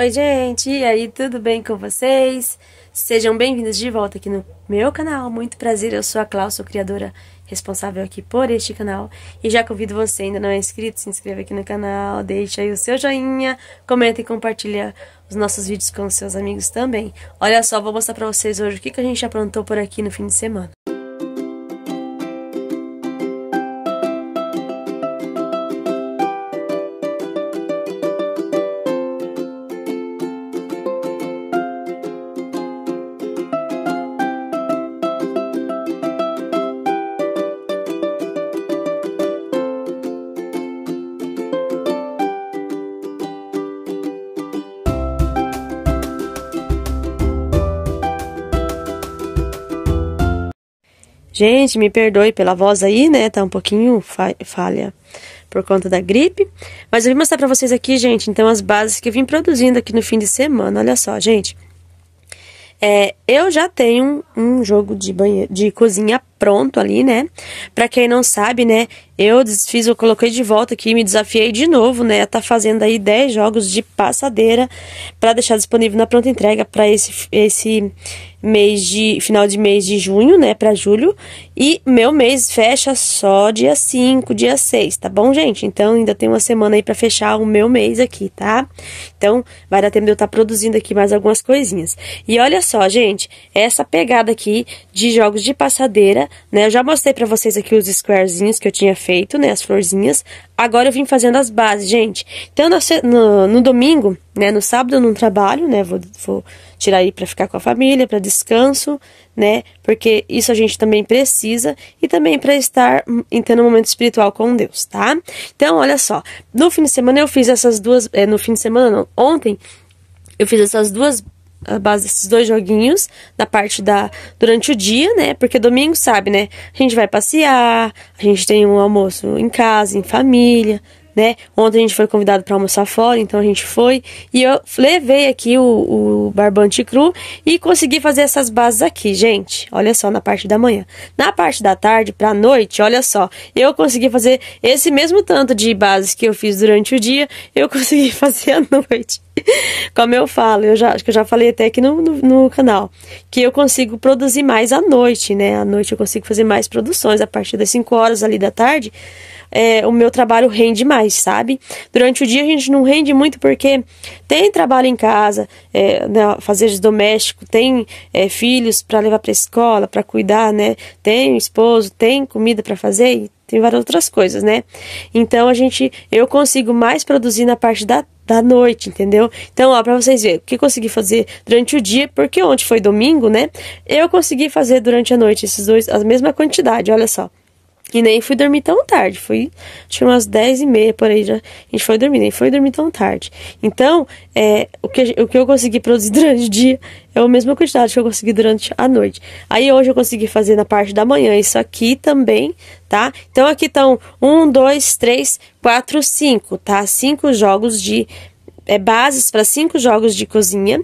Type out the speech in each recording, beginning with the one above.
Oi, gente! E aí, tudo bem com vocês? Sejam bem-vindos de volta aqui no meu canal. Muito prazer, eu sou a Cláudia, sou criadora responsável aqui por este canal. E já convido você, ainda não é inscrito, se inscreva aqui no canal, deixa aí o seu joinha, comenta e compartilha os nossos vídeos com os seus amigos também. Olha só, vou mostrar pra vocês hoje o que, que a gente aprontou por aqui no fim de semana. Gente, me perdoe pela voz aí, né? Tá um pouquinho falha por conta da gripe. Mas eu vim mostrar pra vocês aqui, gente, então, as bases que eu vim produzindo aqui no fim de semana. Olha só, gente. É, eu já tenho um jogo de, de cozinha pronto ali, né? Pra quem não sabe, né? Eu desfiz, eu coloquei de volta aqui, me desafiei de novo, né? Tá fazendo aí 10 jogos de passadeira para deixar disponível na pronta entrega para esse, esse mês de final de mês de junho, né, para julho, e meu mês fecha só dia 5, dia 6, tá bom, gente? Então ainda tem uma semana aí para fechar o meu mês aqui, tá? Então vai dar tempo de eu estar tá produzindo aqui mais algumas coisinhas. E olha só, gente, essa pegada aqui de jogos de passadeira, né? Eu já mostrei para vocês aqui os squarezinhos que eu tinha feito, né, as florzinhas. Agora eu vim fazendo as bases, gente. Então no, no, no domingo né? No sábado eu não trabalho, né? Vou, vou tirar aí para ficar com a família, para descanso, né? Porque isso a gente também precisa e também para estar hum, tendo um momento espiritual com Deus, tá? Então, olha só, no fim de semana eu fiz essas duas, é, no fim de semana não, ontem eu fiz essas duas a ah, base desses dois joguinhos da parte da durante o dia, né? Porque domingo, sabe, né? A gente vai passear, a gente tem um almoço em casa, em família, né? Ontem a gente foi convidado para almoçar fora, então a gente foi e eu levei aqui o, o barbante cru e consegui fazer essas bases aqui, gente. Olha só na parte da manhã. Na parte da tarde para noite, olha só, eu consegui fazer esse mesmo tanto de bases que eu fiz durante o dia, eu consegui fazer à noite. Como eu falo, eu já, acho que eu já falei até aqui no, no, no, canal, que eu consigo produzir mais à noite, né? À noite eu consigo fazer mais produções a partir das 5 horas ali da tarde é, o meu trabalho rende mais, sabe? Durante o dia a gente não rende muito porque tem trabalho em casa, é, né, fazer doméstico, tem é, filhos para levar para escola, para cuidar, né? Tem esposo, tem comida para fazer e tem várias outras coisas, né? Então a gente, eu consigo mais produzir na parte da da noite, entendeu? Então, ó, pra vocês verem, o que eu consegui fazer durante o dia, porque ontem foi domingo, né? Eu consegui fazer durante a noite esses dois, a mesma quantidade, olha só. E nem fui dormir tão tarde. Fui, acho que umas 10 e meia por aí já. A gente foi dormir, nem foi dormir tão tarde. Então, é, o, que, o que eu consegui produzir durante o dia é a mesma quantidade que eu consegui durante a noite. Aí hoje eu consegui fazer na parte da manhã isso aqui também, tá? Então aqui estão 1, 2, 3, 4, 5, tá? 5 jogos de é, bases para cinco jogos de cozinha,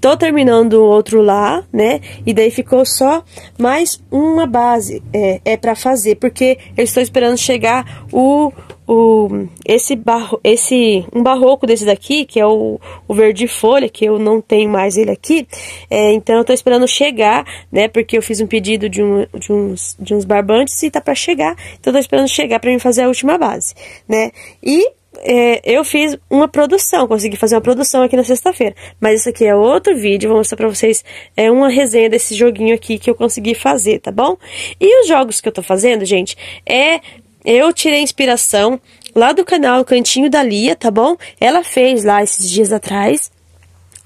Tô terminando o outro lá, né? E daí ficou só mais uma base é, é para fazer, porque eu estou esperando chegar o o, esse, barro, esse um barroco desse daqui, que é o, o verde folha, que eu não tenho mais ele aqui, é, então eu tô esperando chegar, né, porque eu fiz um pedido de, um, de, uns, de uns barbantes e tá para chegar, então eu tô esperando chegar para mim fazer a última base, né, e é, eu fiz uma produção, consegui fazer uma produção aqui na sexta-feira. Mas isso aqui é outro vídeo, vou mostrar pra vocês é, uma resenha desse joguinho aqui que eu consegui fazer, tá bom? E os jogos que eu tô fazendo, gente, é... Eu tirei inspiração lá do canal Cantinho da Lia, tá bom? Ela fez lá esses dias atrás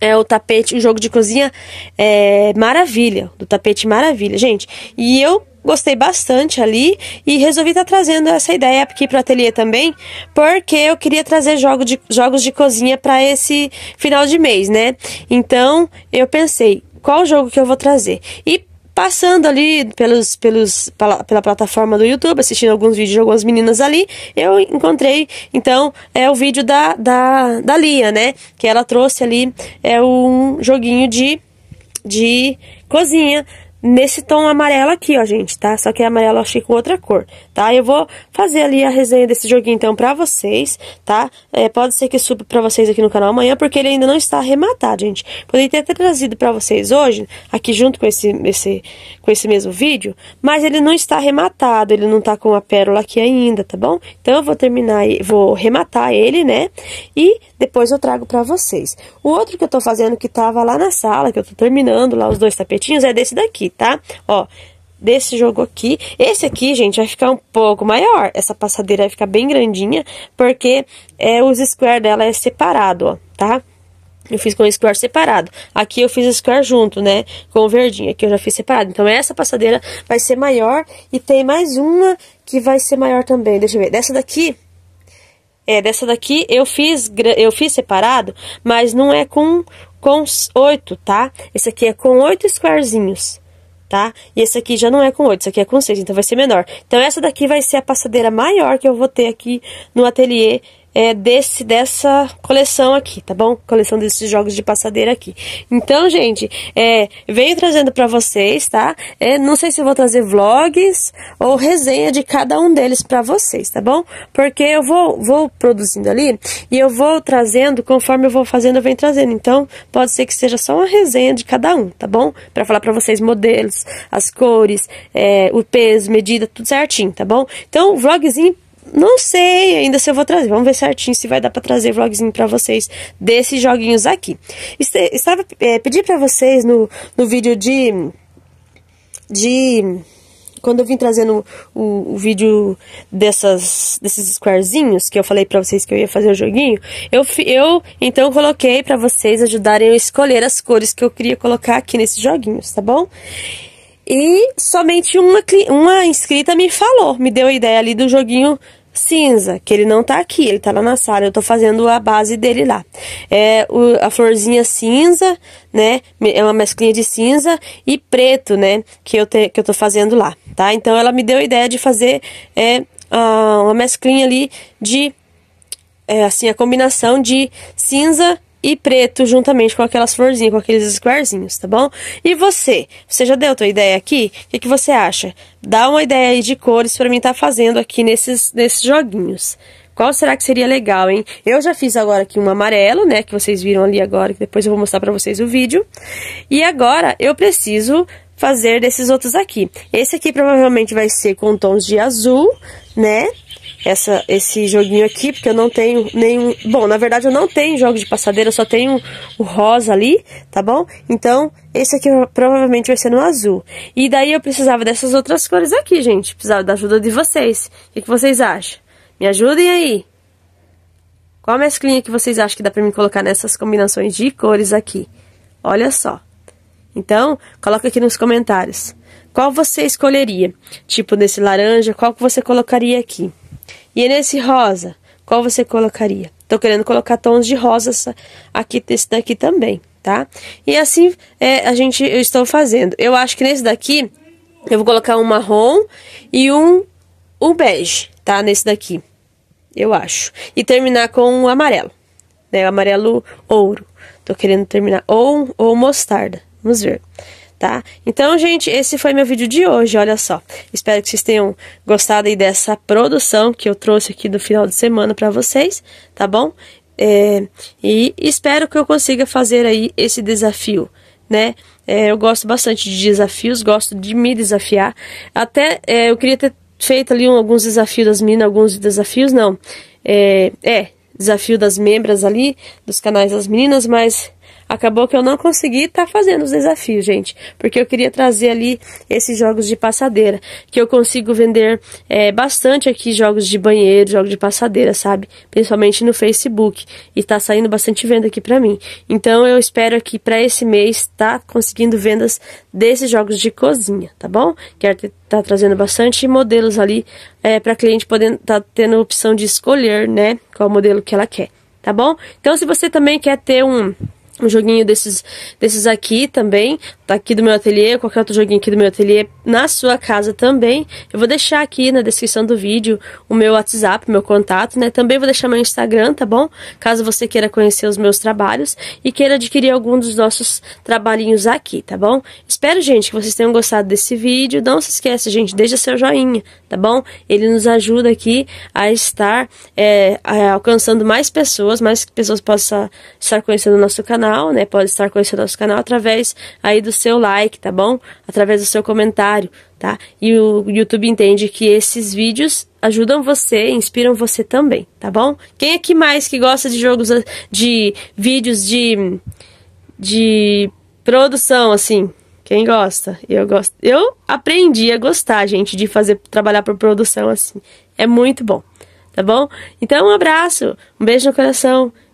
é o tapete, o jogo de cozinha é maravilha, do tapete maravilha, gente. E eu gostei bastante ali e resolvi estar tá trazendo essa ideia aqui para o ateliê também, porque eu queria trazer jogo de, jogos de cozinha para esse final de mês, né? Então eu pensei, qual jogo que eu vou trazer? E passando ali pelos, pelos, pela, pela plataforma do YouTube, assistindo alguns vídeos de algumas meninas ali, eu encontrei, então, é o vídeo da, da, da Lia, né? Que ela trouxe ali é um joguinho de, de cozinha nesse tom amarelo aqui, ó, gente, tá? Só que é amarelo, achei com outra cor tá? Eu vou fazer ali a resenha desse joguinho, então, pra vocês, tá? É, pode ser que suba pra vocês aqui no canal amanhã, porque ele ainda não está arrematado, gente. Poderia ter trazido pra vocês hoje, aqui junto com esse, esse, com esse mesmo vídeo, mas ele não está arrematado, ele não tá com a pérola aqui ainda, tá bom? Então, eu vou terminar, vou rematar ele, né? E depois eu trago pra vocês. O outro que eu tô fazendo, que tava lá na sala, que eu tô terminando lá os dois tapetinhos, é desse daqui, tá? Ó, desse jogo aqui. Esse aqui, gente, vai ficar um pouco maior. Essa passadeira vai ficar bem grandinha, porque é, os square dela é separado, ó, tá? Eu fiz com o square separado. Aqui eu fiz o square junto, né? Com o verdinho. Aqui eu já fiz separado. Então, essa passadeira vai ser maior. E tem mais uma que vai ser maior também. Deixa eu ver. Dessa daqui... É, dessa daqui eu fiz, eu fiz separado, mas não é com, com oito, tá? Esse aqui é com oito squarezinhos tá? E esse aqui já não é com 8, isso aqui é com 6, então vai ser menor. Então essa daqui vai ser a passadeira maior que eu vou ter aqui no ateliê é, desse dessa coleção aqui, tá bom? Coleção desses jogos de passadeira aqui. Então, gente, é, venho trazendo para vocês, tá? É, não sei se vou trazer vlogs ou resenha de cada um deles para vocês, tá bom? Porque eu vou, vou produzindo ali e eu vou trazendo, conforme eu vou fazendo, eu venho trazendo. Então, pode ser que seja só uma resenha de cada um, tá bom? Para falar para vocês modelos, as cores, é, o peso, medida, tudo certinho, tá bom? Então, vlogzinho não sei ainda se eu vou trazer. Vamos ver certinho se vai dar para trazer vlogzinho para vocês desses joguinhos aqui. Estava é, pedi para vocês no, no vídeo de de quando eu vim trazendo o, o vídeo dessas, desses squarezinhos, que eu falei pra vocês que eu ia fazer o joguinho, eu, eu então coloquei pra vocês ajudarem a escolher as cores que eu queria colocar aqui nesses joguinhos, tá bom? E somente uma, uma inscrita me falou, me deu a ideia ali do joguinho cinza, que ele não tá aqui, ele tá lá na sala, eu tô fazendo a base dele lá. É o, a florzinha cinza, né? É uma mesclinha de cinza e preto, né? Que eu, te, que eu tô fazendo lá, tá? Então ela me deu a ideia de fazer é, a, uma mesclinha ali de. É, assim, a combinação de cinza e preto juntamente com aquelas florzinhas, com aqueles squarezinhos, tá bom? E você? Você já deu a tua ideia aqui? O que, que você acha? Dá uma ideia aí de cores para mim estar tá fazendo aqui nesses, nesses joguinhos. Qual será que seria legal, hein? Eu já fiz agora aqui um amarelo, né? Que vocês viram ali agora, que depois eu vou mostrar para vocês o vídeo. E agora eu preciso fazer desses outros aqui. Esse aqui provavelmente vai ser com tons de azul, né? essa, esse joguinho aqui, porque eu não tenho nenhum... Bom, na verdade eu não tenho jogos de passadeira, eu só tenho o rosa ali, tá bom? Então, esse aqui provavelmente vai ser no azul. E daí eu precisava dessas outras cores aqui, gente. Precisava da ajuda de vocês. O que, vocês acham? Me ajudem aí. Qual mesclinha que vocês acham que dá pra mim colocar nessas combinações de cores aqui? Olha só. Então, coloca aqui nos comentários. Qual você escolheria? Tipo, desse laranja, qual que você colocaria aqui? E é nesse rosa, qual você colocaria? Tô querendo colocar tons de rosas aqui, desse daqui também, tá? E assim é, a gente, eu estou fazendo. Eu acho que nesse daqui, eu vou colocar um marrom e um, um bege, tá? Nesse daqui, eu acho. E terminar com um amarelo, né? Amarelo ouro. Tô querendo terminar, ou, ou mostarda, vamos ver tá? Então, gente, esse foi meu vídeo de hoje, olha só. Espero que vocês tenham gostado aí dessa produção que eu trouxe aqui do final de semana para vocês, tá bom? É, e espero que eu consiga fazer aí esse desafio, né? É, eu gosto bastante de desafios, gosto de me desafiar. Até é, eu queria ter feito ali um, alguns desafios das minas, alguns desafios não. é, é desafio das membras ali, dos canais das meninas, mas acabou que eu não consegui estar tá fazendo os desafios, gente, porque eu queria trazer ali esses jogos de passadeira, que eu consigo vender é, bastante aqui jogos de banheiro, jogos de passadeira, sabe? Principalmente no Facebook, e tá saindo bastante venda aqui pra mim. Então eu espero que para esse mês tá conseguindo vendas desses jogos de cozinha, tá bom? Quero tá trazendo bastante modelos ali é, para cliente poder tá tendo a opção de escolher, né, qual modelo que ela quer, tá bom? Então se você também quer ter um um joguinho desses, desses aqui também, tá aqui do meu ateliê, qualquer outro joguinho aqui do meu ateliê, na sua casa também. Eu vou deixar aqui na descrição do vídeo o meu WhatsApp, meu contato, né? Também vou deixar meu Instagram, tá bom? Caso você queira conhecer os meus trabalhos e queira adquirir algum dos nossos trabalhinhos aqui, tá bom? Espero, gente, que vocês tenham gostado desse vídeo. Não se esqueça, gente, deixa seu joinha, tá bom? Ele nos ajuda aqui a estar é, alcançando mais pessoas, mais pessoas possam estar conhecendo o nosso canal canal, né? Pode estar conhecendo nosso canal através aí do seu like, tá bom? Através do seu comentário, tá? E o YouTube entende que esses vídeos ajudam você, inspiram você também, tá bom? Quem é que mais que gosta de jogos, de vídeos de, de produção, assim? Quem gosta? Eu gosto. Eu aprendi a gostar, gente, de fazer trabalhar por produção assim. É muito bom, tá bom? Então, um abraço, um beijo no coração.